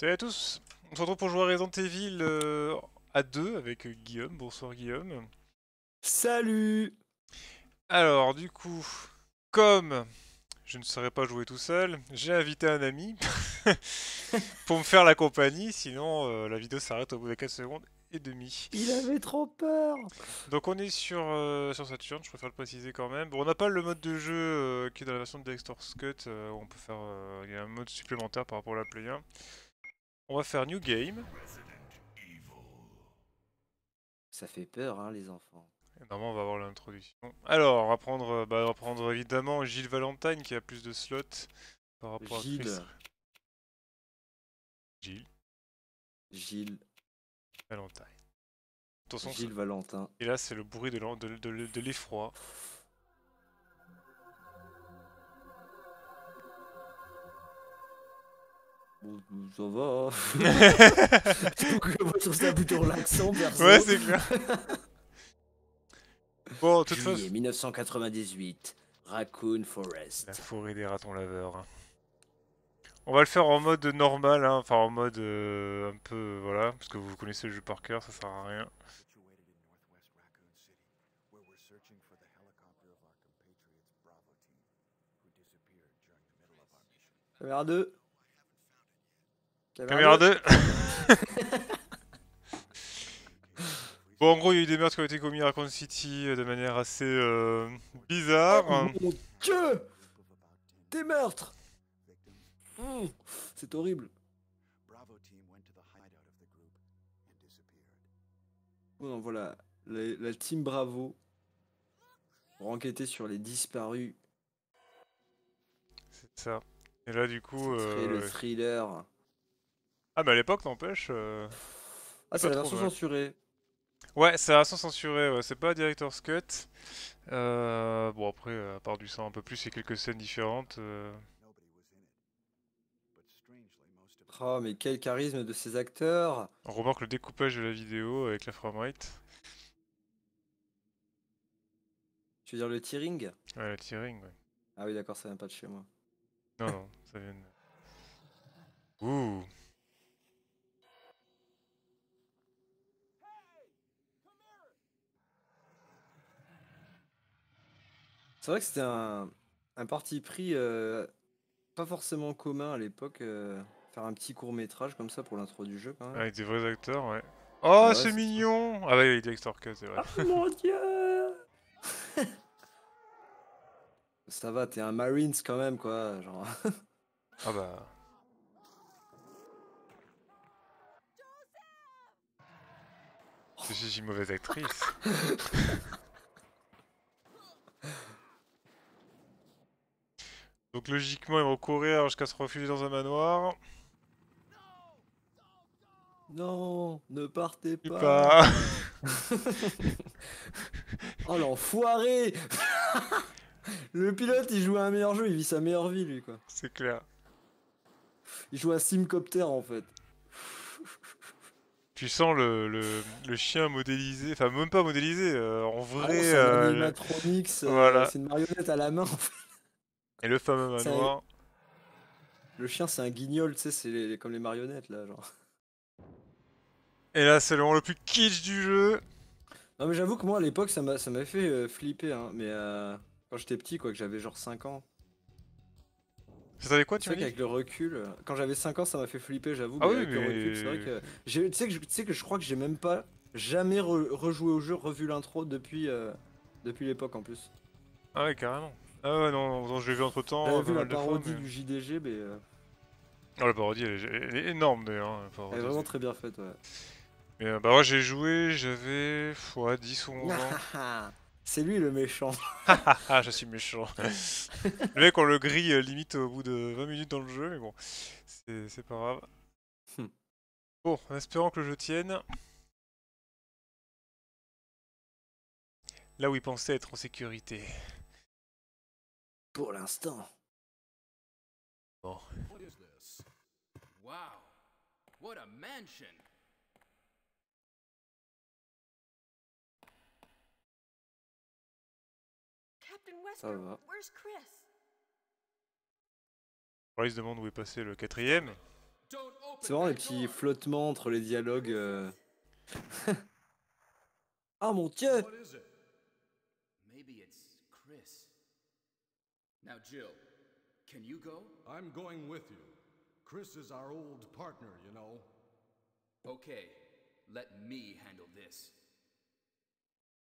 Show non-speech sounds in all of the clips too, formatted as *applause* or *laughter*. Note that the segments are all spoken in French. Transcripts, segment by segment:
Salut à tous On se retrouve pour jouer à Resident Evil euh, à 2 avec euh, Guillaume. Bonsoir Guillaume. Salut Alors du coup, comme je ne saurais pas jouer tout seul, j'ai invité un ami *laughs* pour me faire la compagnie, sinon euh, la vidéo s'arrête au bout de 4 secondes et demie. Il avait trop peur Donc on est sur, sur Saturn, je préfère le préciser quand même. Bon, on n'a pas le mode de jeu qui est dans la version de Dexter's Cut, où on peut faire il y a un mode supplémentaire par rapport à la Play on va faire New Game. Ça fait peur, hein, les enfants. normalement, on va avoir l'introduction. Alors, on va, prendre, euh, bah, prendre évidemment Gilles Valentine qui a plus de slots par rapport à Gilles. Gilles. Gilles. Valentine. Gilles Valentine Et là, c'est le bruit de l'effroi. Ça va. *laughs* je trouve ça plutôt relaxant, perso. Ouais, c'est clair. *laughs* bon, toute façon. 1998, Raccoon Forest. La forêt des ratons laveurs. Hein. On va le faire en mode normal, hein. enfin en mode euh, un peu. Voilà, parce que vous connaissez le jeu par cœur, ça sert à rien. Ça Caméra 2 *laughs* Bon, en gros, il y a eu des meurtres qui ont été commis à Raccoon City euh, de manière assez euh, bizarre. Oh, mon Dieu Des meurtres C'est horrible. Bon, voilà, la, team Bravo pour enquêter sur les disparus. C'est ça. Et là, du coup. le euh, thriller. Ah, mais à l'époque, n'empêche. Euh, ah, c'est la version censurée. Ouais, c'est la version censurée, ouais. c'est pas Director's Cut. Euh, bon, après, à part du sang un peu plus, et quelques scènes différentes. Euh. Oh, mais quel charisme de ces acteurs On remarque le découpage de la vidéo avec la framerate. Tu veux dire le tearing Ouais, le tearing, ouais. Ah oui, d'accord, ça vient pas de chez moi. Non, non, ça vient de... Ouh C'est vrai que c'était un, parti pris euh, pas forcément commun à l'époque. Euh, faire un petit court métrage comme ça pour l'intro du jeu, quand même. Avec des vrais acteurs, ouais. Oh, c'est mignon Ah bah il des acteurs que, c'est vrai. Oh mon dieu *laughs* Ça va, t'es un Marines quand même, quoi. Genre. *laughs* Ah bah... C'est suis mauvaise actrice. *laughs* Donc logiquement, ils vont courir jusqu'à se refugier dans un manoir. Non, ne partez pas. *laughs* oh l'enfoiré *laughs* Le pilote, il joue à un meilleur jeu, il vit sa meilleure vie, lui, quoi. C'est clair. Il joue à Simcopter, en fait. Tu sens le, le, chien modélisé, enfin même pas modélisé, euh, en ah vrai. c'est une euh, euh, c'est une marionnette à la main en fait. Et le fameux manoir. Le chien, c'est un guignol, tu sais, c'est comme les marionnettes là, genre. Et là, c'est le le plus kitsch du jeu. Non, mais j'avoue que moi à l'époque, ça m'a fait euh, flipper, hein, mais euh, quand j'étais petit, quoi, que j'avais genre 5 ans. vous savez quoi, tu vois Avec le recul, euh, quand j'avais 5 ans, ça m'a fait flipper, j'avoue. Ah oui, le recul, c'est vrai que. Tu sais que, je... que je crois que j'ai même pas jamais rejoué au jeu, revu l'intro depuis, euh, depuis l'époque en plus. Ah ouais, carrément. Ah ouais, non, je l'ai vu entre temps. J'ai vu euh, la parodie du JDG, mais. Oh la parodie, elle, est, énorme d'ailleurs. Hein, elle est vraiment très bien faite, ouais. Mais, euh, bah, moi j'ai joué, j'avais. fois 10 ou 11 *laughs* C'est lui le méchant. *laughs* Ah, je suis méchant. *laughs* le mec, on le grille limite au bout de 20 minutes dans le jeu, mais bon, c'est pas grave. Hmm. Bon, en espérant que le jeu tienne. Là où il pensait être en sécurité pour l'instant. Bon. Wow. What a mansion. Captain Westbrook, Ça va. where's Chris? Chris il se demande où est passé le quatrième. C'est vraiment des petits flottements entre les dialogues. Euh... *laughs* ah mon dieu! Now, Jill, can you go? I'm going with you. Chris is our old partner, you know. Okay, let me handle this.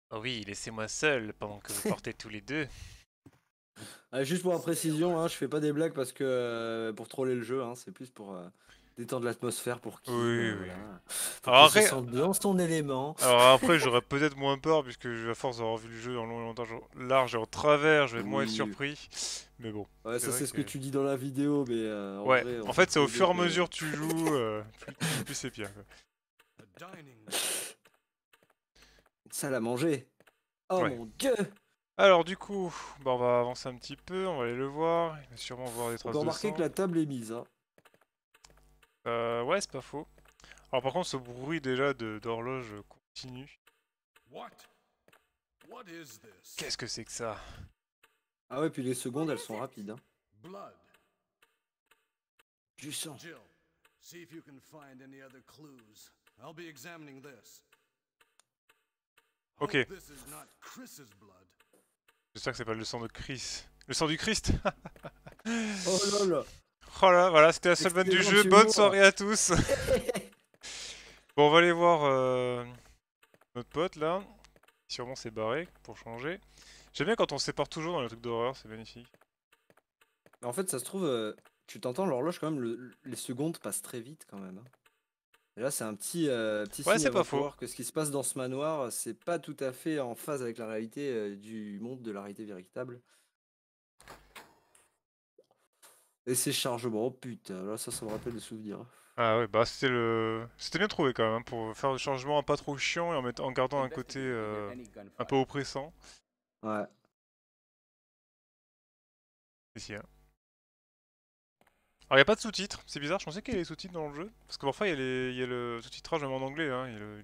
Oh oui, laissez-moi seul pendant que vous *laughs* portez tous les deux. Ah, juste pour la précision, hein, je fais pas des blagues parce que euh, pour troller le jeu, hein, c'est plus pour euh, détendre l'atmosphère pour qu'il dans son élément. Alors *laughs* après, j'aurais peut-être moins peur, puisque à force d'avoir vu le jeu en long et longtemps, large et en travers, je vais moins être surpris. Mais bon. Ouais, ça c'est ce que... tu dis dans la vidéo, mais. Euh, ouais, en fait, c'est au fur et à mesure que tu *laughs* joues, euh, plus, c'est pire. Salle à manger. Oh mon dieu! Alors du coup, bah on va avancer un petit peu, on va aller le voir, il va sûrement voir des traces de sang. On que la table est mise. Hein. Euh, ouais, c'est pas faux. Alors par contre, ce bruit déjà d'horloge continue. Qu'est-ce que c'est que ça Ah ouais, puis les secondes, elles sont rapides. Hein. Du sang. Ok. J'espère que c'est pas le sang de Chris. Le sang du Christ *laughs* Oh là là Oh voilà, c'était la seule bonne du jeu. Bonne soirée à tous. *laughs* bon, on va aller voir euh, notre pote là. Sûrement c'est barré pour changer. J'aime bien quand on se sépare toujours dans les trucs d'horreur, c'est magnifique. En fait, ça se trouve, euh, tu t'entends l'horloge quand même, les secondes passent très vite quand même. Hein. Et là, c'est un petit, euh, petit signe pas voir que ce qui se passe dans ce manoir, c'est pas tout à fait en phase avec la réalité du monde de la réalité véritable. Et ses chargements, oh, putain, là ça, ça me rappelle des souvenirs. Ah ouais, bah c'était le... C'était bien trouvé quand même, hein, pour faire le changement pas trop chiant et en, mettant, en gardant un côté euh, un peu oppressant. Ouais. Ici, hein. Alors il a pas de sous-titres, c'est bizarre, je pensais qu'il y avait des sous-titres dans le jeu. Parce que parfois il y a, le sous-titrage même en anglais, hein, le,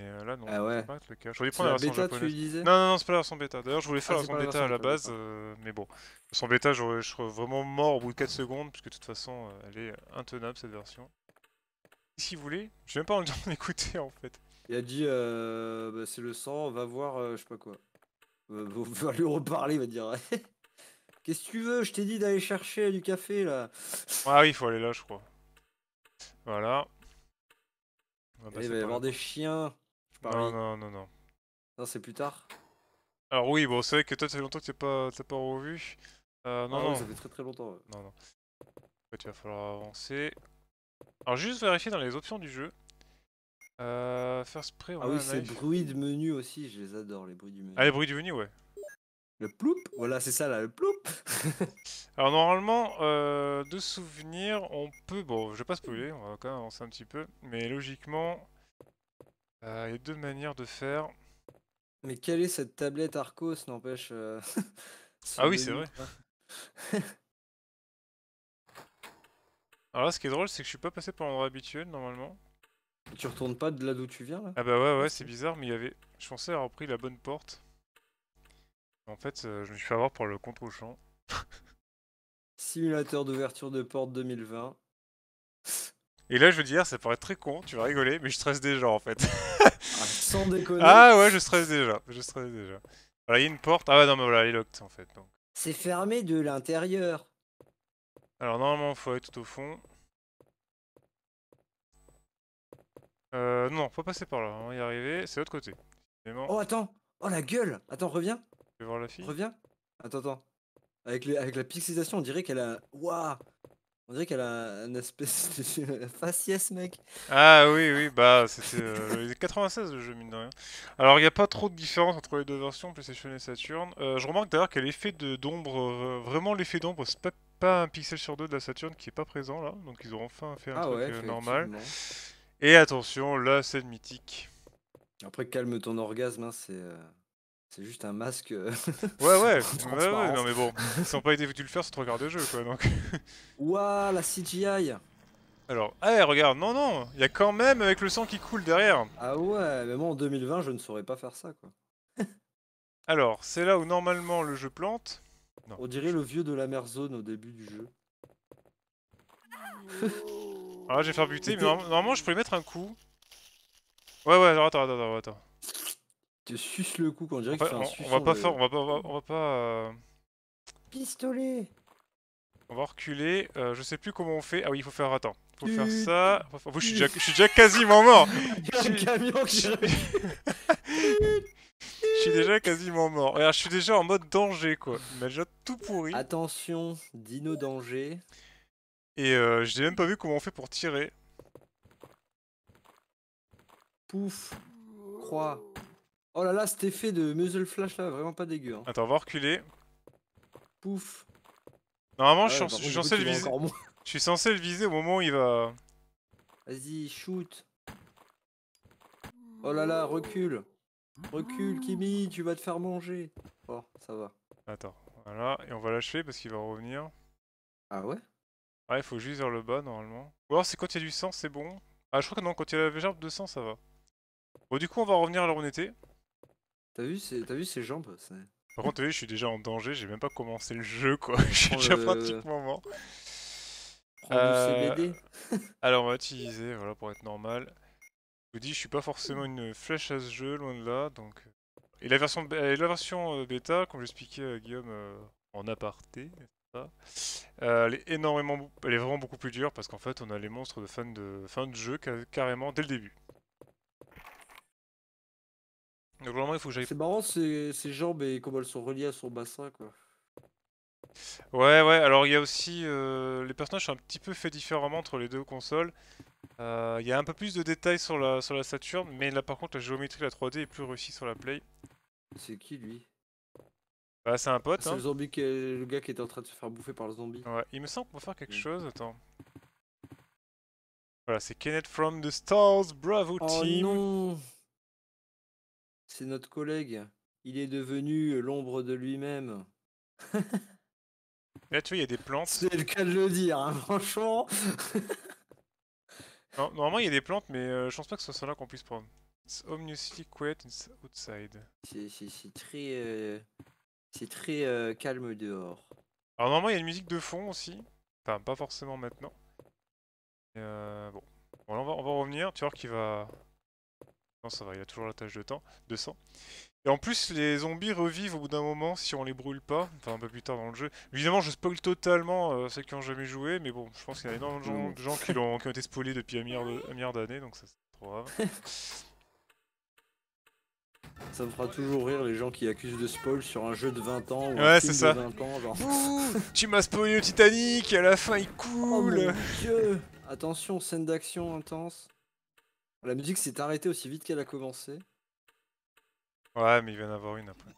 et euh, là, non, c'est ah pas le cas. Je voulais prendre la, version bêta, disais non, non, non, c'est pas la version bêta. D'ailleurs, je voulais faire ah, la version bêta à la base, euh, mais bon. La version bêta, je serais vraiment mort au bout de 4 secondes, puisque de toute façon, euh, elle est intenable cette version. si vous voulez, je vais même pas en dire *laughs* écouter en fait. Il a dit, euh, bah, c'est le sang, va voir, je sais pas quoi. *laughs* va lui reparler, il va dire. *laughs* Qu'est-ce que tu veux Je t'ai dit d'aller chercher du café là. Ah oui, il faut aller là, je crois. Voilà. Il ah, bah, va y avoir des chiens. Non, non, non, non. c'est plus tard. Alors oui, bon, c'est vrai que toi, ça fait longtemps que t'es pas, pas revu. Euh, non, ah non. ça fait très très longtemps. Non, non. En fait, il va falloir avancer. Alors juste vérifier dans les options du jeu. Euh, faire spray. Ah oui, c'est bruit de menu aussi, je les adore, les bruits du menu. Ah, les bruits du menu, ouais. Le ploup Voilà, c'est ça là, le ploup *laughs* Alors normalement, euh, de souvenir, on peut... Bon, je vais pas spoiler, on va quand même avancer un petit peu. Mais logiquement, il y a deux manières de faire. Mais quelle est cette tablette Arcos, n'empêche euh, *laughs* Ah oui, c'est vrai. *laughs* Alors là, ce qui est drôle, c'est que je suis pas passé par l'endroit habituel normalement. Tu retournes pas de là d'où tu viens là Ah bah ouais, ouais, ah, c'est bizarre, mais il y avait. Je pensais avoir pris la bonne porte. En fait, euh, je me suis fait avoir pour le contre-champ. *laughs* Simulateur d'ouverture de porte 2020. Et là, je veux dire, ça paraît très con, tu vas rigoler, mais je stresse déjà en fait. ah, sans déconner. Ah ouais, je stresse déjà. Je stresse déjà. Voilà, il y a une porte. Ah ouais, non, mais voilà, elle est locked en fait. C'est fermé de l'intérieur. Alors, normalement, il faut aller tout au fond. Euh, non, faut passer par là, on va y arriver. C'est l'autre côté. Oh, attends Oh, la gueule Attends, reviens Je vais voir la fille. Reviens Attends, attends. Avec, avec la pixelisation, on dirait qu'elle a. Waouh on dirait qu'elle a un espèce de *laughs* faciès, mec. Ah oui, oui, bah c'était 96 euh, le jeu, mine de rien. Alors il n'y a pas trop de différence entre les deux versions, PlayStation et Saturn. Euh, je remarque d'ailleurs qu'elle y a l'effet d'ombre, euh, vraiment l'effet d'ombre, c'est pas, un pixel sur deux de la Saturn qui est pas présent là, donc ils ont enfin fait un ah truc normal. Et attention, la scène mythique. Après, calme ton orgasme, hein, c'est. C'est juste un masque. Euh, *laughs* ouais, ouais, ouais, non mais bon, *laughs* ils n'ont pas été voulu le faire, c'est trois quarts de jeu quoi donc. Ouah, la CGI Alors, ouais eh, regarde, non, non, il y a quand même avec le sang qui coule derrière. Ah ouais, mais moi en 2020, je ne saurais pas faire ça quoi. *laughs* Alors, c'est là où normalement le jeu plante. On dirait le vieux de la mer zone au début du jeu. Alors ah, là, je vais faire buter, mais normalement, je pourrais mettre un coup. Ouais, ouais, alors attends, attends, attends. attends te suce le cou quand dirait que on, va pas faire, on va pas, on va pas. Euh, Pistolet. On va reculer. Euh, je sais plus comment on fait. Ah oui, il faut faire. Attends. Faut faire ça. je, suis déjà... je suis déjà, quasiment mort. *laughs* un camion *laughs* Je suis déjà quasiment mort. Regarde, je suis déjà en mode danger, quoi. Mais déjà tout pourri. Attention, dino danger. Et euh, je n'ai même pas vu comment on fait pour tirer. Pouf. Croix. Oh là là, cet effet de muzzle flash là, vraiment pas dégueu. Hein. Attends, on va reculer. Pouf. Normalement, je, ah suis, censé le viser. Je suis censé le viser au moment où il va. Vas-y, shoot. Oh là là, recule. Recule, Kimi, tu vas te faire manger. Oh, ça va. Attends, voilà, et on va l'achever parce qu'il va revenir. Ah ouais Ouais, il faut juste vers le bas normalement. Ou alors c'est quand il y a du sang, c'est bon. Ah, je crois que non, quand il y a la gerbe de sang, ça va. Bon, du coup, on va revenir à là où on était. T'as vu, ses... vu jambes Par contre, vu, je suis déjà en danger, j'ai même pas commencé le jeu quoi. Je suis *laughs* déjà pratiquement mort. Euh, *laughs* alors, on va utiliser, voilà, pour être normal. Je vous dis, je suis pas forcément une flèche à ce jeu, loin de là, donc... Euh. Et la version, la version euh, bêta, comme j'expliquais à Guillaume en aparté, elle est énormément, elle est vraiment beaucoup plus dure parce qu'en fait on a les monstres de de, fin de jeu carrément dès le début. C'est marrant, ses, jambes et comment elles sont reliées à son bassin, quoi. Ouais, ouais, alors il y a aussi. Euh, les personnages sont un petit peu faits différemment entre les deux consoles. Euh, il y a un peu plus de détails sur la, sur la Saturn, mais là par contre, la géométrie, la 3D est plus réussie sur la Play. C'est qui lui Bah, c'est un pote. c'est le hein. zombie, le gars qui était en train de se faire bouffer par le zombie. Ouais, il me semble qu'on va faire quelque mm. chose, attends. Voilà, c'est Kenneth from the Stars, bravo oh, team! Non. C'est notre collègue. Il est devenu euh, l'ombre de lui-même. *laughs* Là, tu vois, il y a des plantes. C'est le cas de le dire, hein, franchement. normalement, il y a des plantes, mais euh, je pense pas que ce soit là qu'on puisse prendre. It's quiet outside. C'est très, c'est très euh, calme dehors. Alors normalement, il y a une musique de fond aussi. Enfin, pas forcément maintenant. bon, bon on va, on va revenir. Tu vois qu'il va, non, ça va, il y a toujours la tâche de temps, de sang. Et en plus, les zombies revivent au bout d'un moment si on les brûle pas, enfin un peu plus tard dans le jeu. Évidemment, je spoil totalement euh, ceux qui n'ont jamais joué, mais bon, je pense qu'il y a énormément de gens qui, ont, été spoilés depuis un milliard, d'années, donc ça c'est trop grave. *laughs* Ça me fera toujours rire les gens qui accusent de spoil sur un jeu de 20 ans ou ouais, c'est ça. Ouh, tu m'as spoilé le Titanic, à la fin il oh, coule oh, Dieu Attention, scène d'action intense. La musique s'est arrêtée aussi vite qu'elle a commencé. Ouais, mais il vient y avoir une après.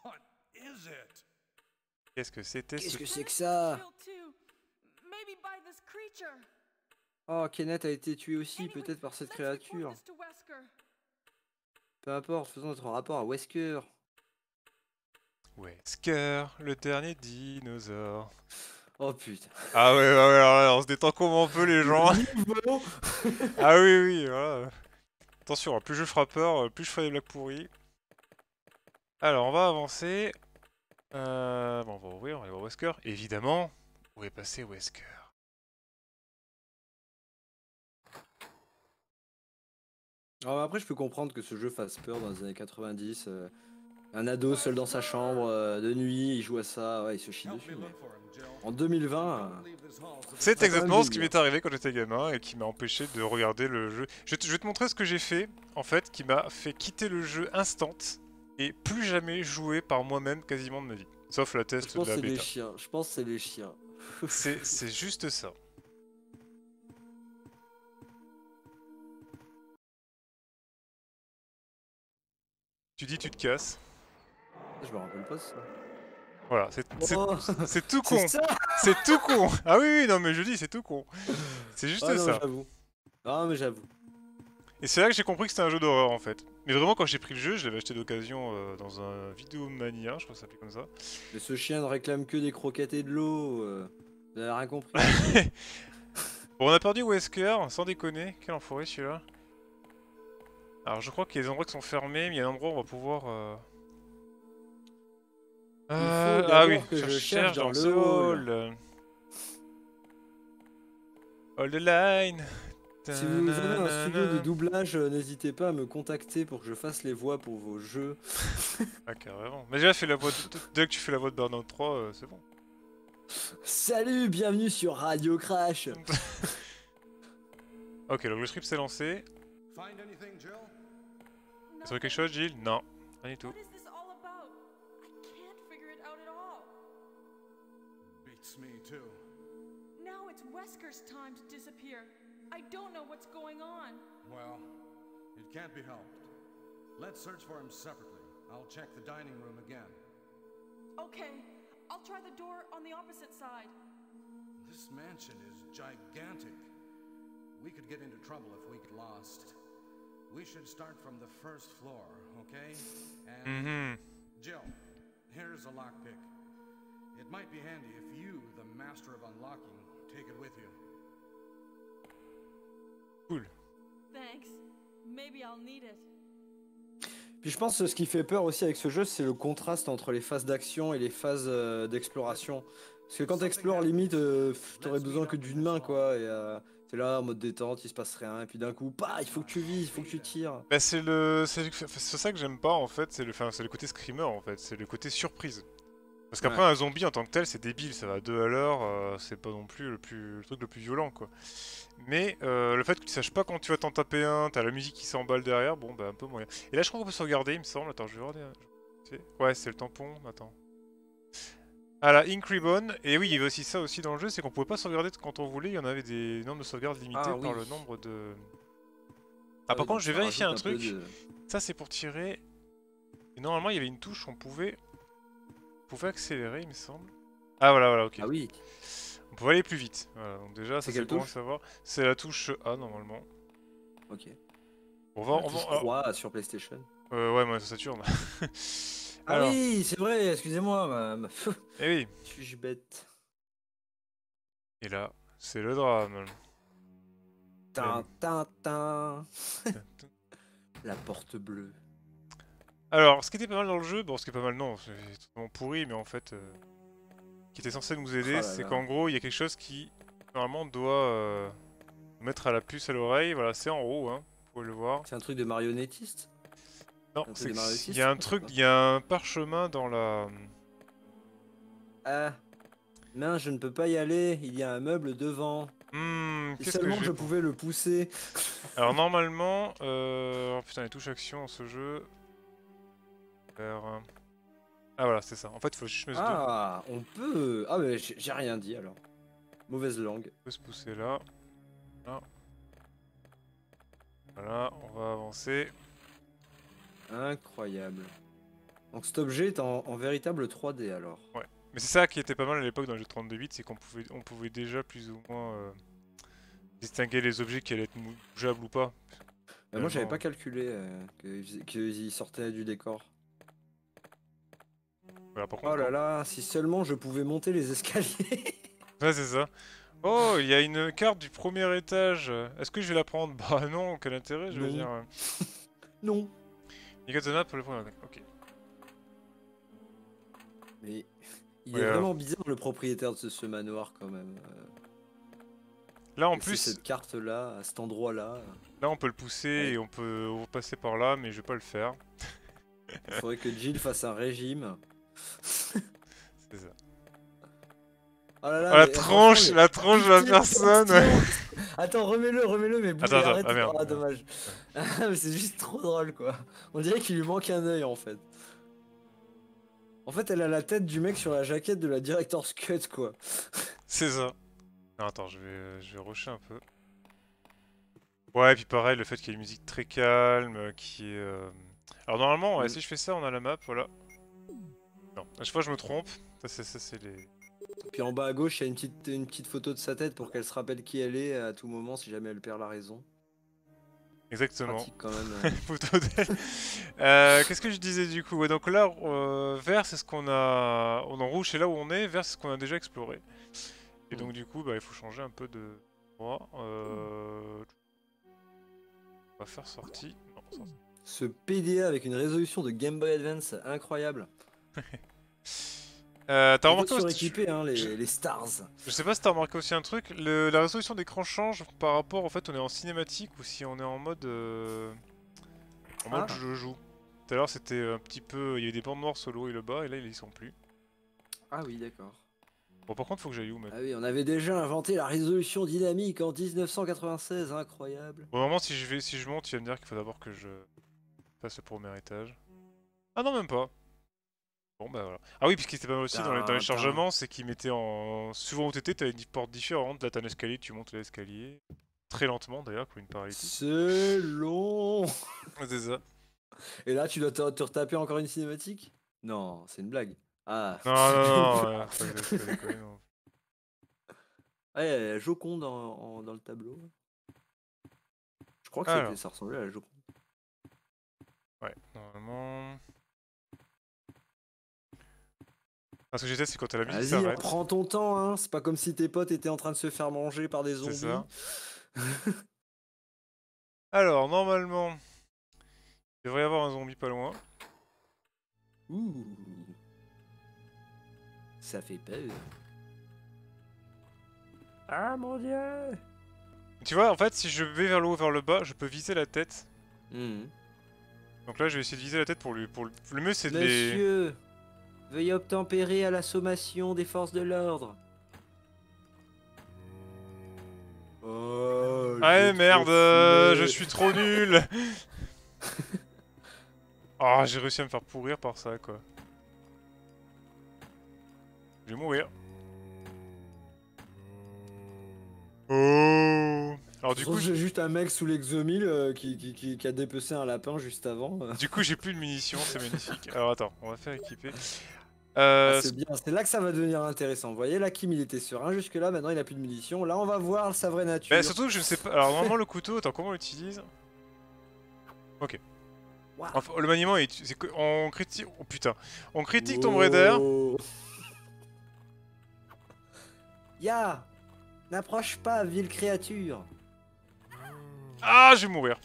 Qu'est-ce que c'était Qu'est-ce que c'est que ça Oh, Kenneth a été tué aussi, peut-être par cette créature. Peu importe, faisons notre rapport à Wesker. Wesker, le dernier dinosaure. Oh putain. Ah ouais, ouais, ouais, ouais on se détend comme on peut les gens. *laughs* ah oui, oui, voilà. Attention, hein, plus je peur, euh, plus je fais des blagues pourries. Alors, on va avancer. Euh, bon, on va ouvrir, on va aller voir Wesker. Évidemment, où est passé Wesker ah, après, je peux comprendre que ce jeu fasse peur dans les années 90. Un ado seul dans sa chambre, euh, de nuit, il joue à ça, ouais, il se chie dessus. En 2020. Euh, c'est exactement ce qui m'est arrivé quand j'étais gamin et qui m'a empêché de regarder le jeu. Je, vais te montrer ce que j'ai fait, en fait, qui m'a fait quitter le jeu instant et plus jamais jouer par moi-même quasiment de ma vie. Sauf la test de la bêta. Les chiens. Je pense que c'est les chiens. *laughs* c'est juste ça. Tu dis tu te casses. Je me rappelle pas ça. Voilà, c'est oh, tout *laughs* con. C'est tout con. Ah oui, oui, non, mais je dis, c'est tout con. C'est juste ah ça. Non, ah, mais j'avoue. Et c'est là que j'ai compris que c'était un jeu d'horreur en fait. Mais vraiment, quand j'ai pris le jeu, je l'avais acheté d'occasion euh, dans un Vidéomania, je crois que ça s'appelait comme ça. Mais ce chien ne réclame que des croquettes et de l'eau. Euh. vous avez rien compris. *laughs* bon, on a perdu Wesker, sans déconner. Quel enfoiré celui-là. Alors, je crois qu'il y a des endroits qui sont fermés, mais il y a un endroit où on va pouvoir. Euh, euh, ah oui, je, cherche, dans, le hall. the line. Si vous avez un studio de doublage, euh, n'hésitez pas à me contacter pour que je fasse les voix pour vos jeux. *laughs* ah carrément. Mais déjà, fais la voix de... dès que tu fais la voix de Burnout 3, euh, c'est bon. Salut, bienvenue sur Radio Crash. *laughs* ok, donc le script s'est lancé. Find anything, Quelque chose, Jill Non, rien du tout. Wesker's time to disappear. I don't know what's going on. Well, it can't be helped. Let's search for him separately. I'll check the dining room again. Okay, I'll try the door on the opposite side. This mansion is gigantic. We could get into trouble if we get lost. We should start from the first floor, okay? And mm-hmm. Jill, here's a lockpick. It might be handy if you, the master of unlocking, Cool. Thanks. Maybe I'll need it. Puis je pense que ce qui fait peur aussi avec ce jeu, c'est le contraste entre les phases d'action et les phases euh, d'exploration. Parce que quand t'explores, limite, tu euh, t'aurais besoin que d'une main, quoi. Et euh, là en mode détente, il se passe rien. Et puis d'un coup, bah, il faut que tu vises, il faut que tu tires. Bah, c'est le, c'est ça que j'aime pas en fait. C'est le, enfin, c'est le côté screamer en fait. C'est le côté surprise. Parce qu'après, un zombie en tant que tel, c'est débile, ça va deux à l'heure, euh, c'est pas non plus le, plus le, truc le plus violent, quoi. Mais euh, le fait que tu saches pas quand tu vas t'en taper un, t'as la musique qui s'emballe derrière, bon, bah un peu moyen. Et là, je crois qu'on peut sauvegarder, il me semble. Attends, je vais regarder. Ouais, c'est le tampon, attends. Ah la Ink Ribbon, et oui, il y avait aussi ça aussi dans le jeu, c'est qu'on pouvait pas sauvegarder quand on voulait, il y en avait des nombres de sauvegardes limitées ah par le nombre de... Ah, ah par contre, je vais vérifier un, truc. Ça, c'est pour tirer... Et normalement, il y avait une touche, on pouvait pouvait accélérer, il me semble. Ah voilà, voilà, ok. Ah oui. On pouvait aller plus vite. Voilà, donc déjà, ça c'est bon à savoir. C'est la touche A normalement. Ok. On va, en sur PlayStation. Euh, euh, ouais, moi ça Saturne. *laughs* ah oui, c'est vrai. Excusez-moi. Ma... *laughs* eh oui. Je bête. Et là, c'est le drame. Tintin. Eh *laughs* la porte bleue. Alors, ce qui était pas mal dans le jeu, bon, ce qui est pas mal, non, c'est totalement pourri, mais en fait, euh, Ce qui était censé nous aider, ah c'est qu'en gros, il y a quelque chose qui, normalement, doit euh, mettre à la puce à l'oreille. Voilà, c'est en haut, hein, vous pouvez le voir. C'est un truc de marionnettiste Non, c'est il y a un truc, il y a un parchemin dans la. Ah, non, je ne peux pas y aller, il y a un meuble devant. Hmm, seulement que je pouvais le pousser. Alors, normalement, euh... oh, putain, les touches action en ce jeu. Ah voilà, c'est ça. En fait, il faut juste Ah, on peut. Ah, mais j'ai rien dit alors. Mauvaise langue. On peut se pousser là. Voilà, on va avancer. Incroyable. Donc cet objet est en, véritable 3D alors. Ouais. Mais c'est ça qui était pas mal à l'époque dans le jeu 32 bits, c'est qu'on pouvait, on pouvait déjà plus ou moins euh, distinguer les objets qui allaient être bougeables ou pas. moi j'avais pas calculé euh, qu'ils sortaient du décor oh là là, si seulement je pouvais monter les escaliers. *laughs* ouais, c'est ça. Oh, il y a une carte du premier étage. Est-ce que je vais la prendre Bah non, quel intérêt, je veux non. dire. *laughs* non. map pour le premier Ok. Mais il est vraiment bizarre le propriétaire de ce, manoir quand même. Euh, là en plus cette carte là, à cet endroit là. Là on peut le pousser et on peut passer par là, mais je vais pas le faire. Il faudrait que Jill fasse un régime. C'est ça. Oh, oh la tranche, la tranche de la personne Attends, remets-le, remets-le, mais bouge, arrête, ah, ah, dommage. Ah, c'est juste trop drôle, quoi. On dirait qu'il lui manque un œil, en fait. En fait, elle a la tête du mec sur la jaquette de la Director's Cut, quoi. c'est ça. Non, attends, je vais, euh, je vais rusher un peu. Ouais, et puis pareil, le fait qu'il y ait une musique très calme, euh, qui est... Euh, Alors normalement, mm. si je fais ça, on a la map, voilà. Non, à chaque fois je me trompe. Ça, c'est les. Puis en bas à gauche, il y a une petite, une petite photo de sa tête pour qu'elle se rappelle qui elle est à tout moment si jamais elle perd la raison. Exactement. Quand même, *laughs* euh, Qu'est-ce que je disais du coup Donc là, euh, vert, c'est ce qu'on a. On en rouge, c'est là où on est. Vert, c'est ce qu'on a déjà exploré. Et donc mm. du coup, bah, il faut changer un peu de. Euh... On va faire sortie. Ce PDA avec une résolution de Game Boy Advance incroyable. Euh, t'as remarqué aussi... Hein, les, je... stars. Je sais pas si t'as remarqué aussi un truc, la résolution d'écran change par rapport en fait on est en cinématique ou si on est en mode euh, en mode ah. je joue. Tout à l'heure c'était un petit peu, il y avait des bandes noires solo et le bas et là ils y sont plus. Ah oui d'accord. Bon par contre faut que j'aille où même Ah oui on avait déjà inventé la résolution dynamique en 1996, incroyable. Bon moment si je vais si je monte, il va me dire qu'il faut d'abord que je passe le premier étage. Ah non même pas. Bon bah, voilà. Ah oui, parce était pas mal aussi dans les, dans ah, chargements, c'est qu'il mettait en. Souvent au tu t'avais une porte différente. Là, t'as un escalier, tu montes l'escalier. Très lentement d'ailleurs, pour une paralysie. C'est long *laughs* C'est ça. Et là, tu dois te, retaper encore une cinématique Non, c'est une blague. Ah. Non, non, Ah, il la Joconde dans le tableau. Je crois que ça ressemblait à la Joconde. Ouais, normalement. Parce que j'étais, c'est quand la a mis Vas-y, prends ton temps, hein. C'est pas comme si tes potes étaient en train de se faire manger par des zombies. Ça. *laughs* Alors, normalement, il devrait y avoir un zombie pas loin. Ouh. Ça fait peur. Ah mon dieu Tu vois, en fait, si je vais vers le haut, vers le bas, je peux viser la tête. Hmm. Donc là, je vais essayer de viser la tête pour lui. Pour le, mieux, c'est de les. Veuillez obtempérer à la sommation des forces de l'ordre. Oh, eh, merde, je suis trop nul Oh, *laughs* j'ai réussi à me faire pourrir par ça, quoi. Je vais mourir. Oh Alors du coup... J'ai juste un mec sous l'exomile euh, qui, a dépecé un lapin juste avant. Du coup, j'ai plus de munitions, c'est magnifique. Alors attends, on va faire équiper. Ah, euh, c'est bien, c'est là que ça va devenir intéressant. Vous voyez, là, Kim, il était serein jusque-là, maintenant il a plus de munitions. Là, on va voir sa vraie nature. Mais bah, surtout, je sais pas. Alors, normalement, le couteau, attends, comment on l'utilise Ok. le maniement, est c'est on critique. Oh putain, on critique ton Raider. Ya N'approche pas, ville créature Ah, je vais mourir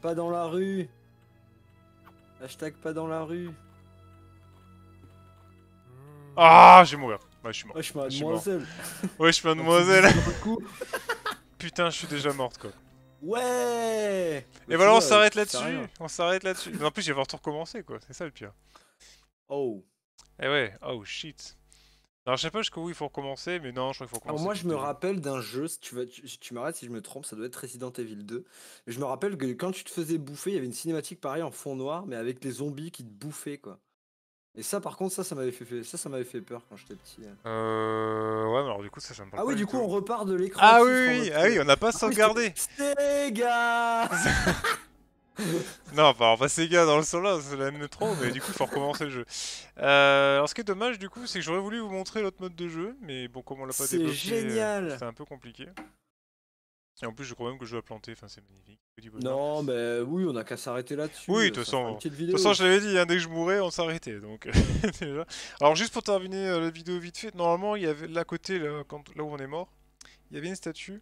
Pas dans la rue Hashtag pas dans la rue ah, j'ai mouru. mourir. Ouais, je suis mort. Ouais, je suis mademoiselle. Ouais, je suis *laughs* Putain, je suis déjà morte, quoi. Ouais Et voilà, on s'arrête là-dessus. On s'arrête là-dessus. En plus, j'ai vais tout recommencer, quoi. C'est ça le pire. Oh. Eh ouais, oh shit. Alors, je sais pas jusqu'où il faut recommencer, mais non, je crois qu'il faut recommencer. moi, je me rappelle d'un jeu, si tu, tu, m'arrêtes si je me trompe, ça doit être Resident Evil 2. je me rappelle que quand tu te faisais bouffer, il y avait une cinématique pareil en fond noir, mais avec les zombies qui te bouffaient, quoi. Et ça, par contre, ça, ça m'avait fait, ça, ça m'avait fait peur quand j'étais petit. Hein. Euh... Ouais, alors du coup, ça, j'aime pas. Ah oui, du coup, on repart de l'écran. Ah oui, oui. ah oui, on n'a pas ah sauvegardé. Sega. *laughs* non, pas, pas Sega dans le sol. là, la n e mais du coup, il faut recommencer le jeu. Euh, alors, ce qui est dommage, du coup, c'est que j'aurais voulu vous montrer l'autre mode de jeu, mais bon, comme on l'a pas développé, euh, génial C'est un peu compliqué. Et en plus, je crois même que je vais planter, enfin, c'est magnifique. Non, mais oui, on a qu'à s'arrêter là-dessus. Oui, de toute façon, de toute façon, je l'avais dit, hein, dès que je mourrais, on s'arrêtait. Donc, *laughs* déjà. Alors, juste pour terminer euh, la vidéo vite fait, normalement, il y avait là côté, là, quand, là où on est mort, il y avait une statue.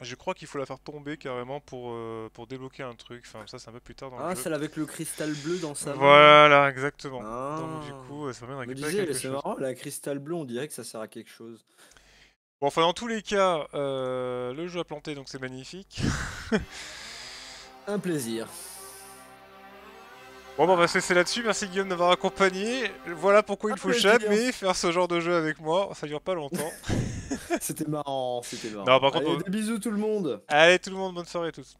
Je crois qu'il faut la faire tomber carrément pour, euh, pour débloquer un truc. Enfin, ça, c'est un peu plus tard dans le ah, jeu. Ah, celle avec le cristal bleu dans sa main. Voilà, exactement. Ah. Donc, du coup, ça permet de quelque chose. C'est marrant, la cristal bleu, on dirait que ça sert à quelque chose. Bon, enfin, dans tous les cas, euh, le jeu a planté, donc c'est magnifique. *laughs* Un plaisir. Bon, bah, on va là-dessus. Merci Guillaume d'avoir accompagné. Voilà pourquoi il faut jamais faire ce genre de jeu avec moi. Ça dure pas longtemps. *laughs* c'était marrant, c'était marrant. Non, par contre, Des bisous tout le monde. Allez, tout le monde, bonne soirée à tous.